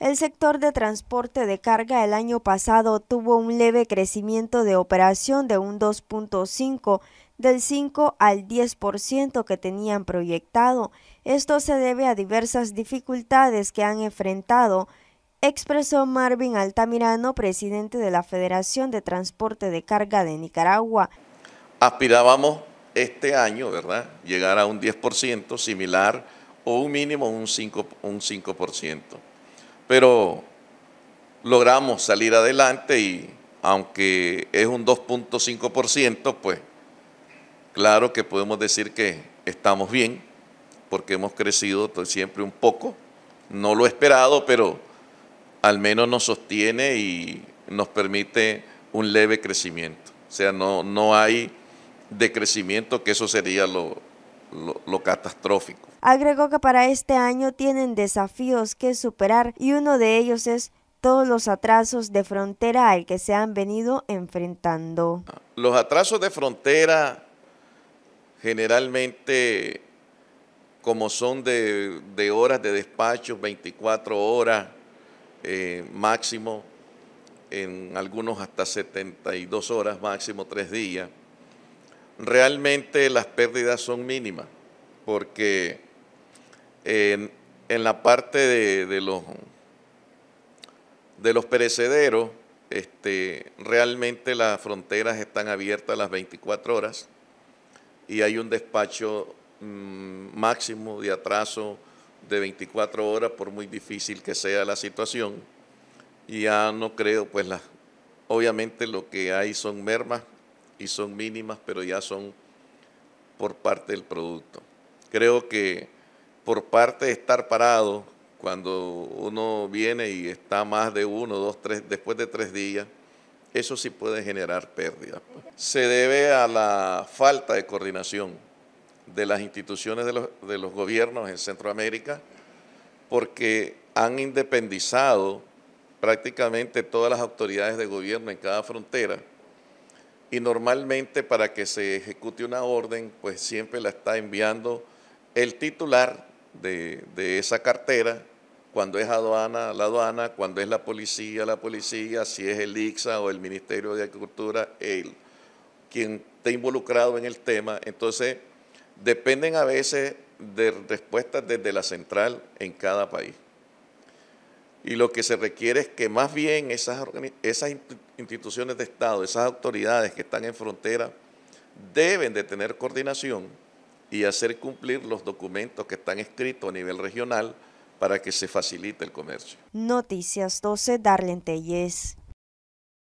El sector de transporte de carga el año pasado tuvo un leve crecimiento de operación de un 2.5 del 5 al 10% que tenían proyectado. Esto se debe a diversas dificultades que han enfrentado, expresó Marvin Altamirano, presidente de la Federación de Transporte de Carga de Nicaragua. Aspirábamos este año, ¿verdad?, llegar a un 10% similar o un mínimo un 5%. Un 5% pero logramos salir adelante y aunque es un 2.5%, pues claro que podemos decir que estamos bien, porque hemos crecido siempre un poco, no lo esperado, pero al menos nos sostiene y nos permite un leve crecimiento. O sea, no, no hay decrecimiento, que eso sería lo, lo, catastrófico. Agregó que para este año tienen desafíos que superar y uno de ellos es todos los atrasos de frontera al que se han venido enfrentando. Los atrasos de frontera generalmente, como son de, horas de despacho, 24 horas eh, máximo, en algunos hasta 72 horas máximo, tres días, realmente las pérdidas son mínimas, porque en, la parte de, los, de los perecederos, este, realmente las fronteras están abiertas las 24 horas y hay un despacho mm, máximo de atraso de 24 horas, por muy difícil que sea la situación. Y ya no creo, pues la, obviamente lo que hay son mermas y son mínimas, pero ya son por parte del producto. Creo que por parte de estar parado, cuando uno viene y está más de uno, dos, tres, después de tres días, eso sí puede generar pérdida. Se debe a la falta de coordinación de las instituciones de los, de los gobiernos en Centroamérica, porque han independizado prácticamente todas las autoridades de gobierno en cada frontera y normalmente para que se ejecute una orden, pues siempre la está enviando el titular de, esa cartera, cuando es aduana, la aduana, cuando es la policía, la policía, si es el ICSA o el Ministerio de Agricultura, quien esté involucrado en el tema. Entonces, dependen a veces de respuestas desde la central en cada país. Y lo que se requiere es que más bien esas, esas instituciones de Estado, esas autoridades que están en frontera, deben de tener coordinación y hacer cumplir los documentos que están escritos a nivel regional para que se facilite el comercio. Noticias 12, Darlene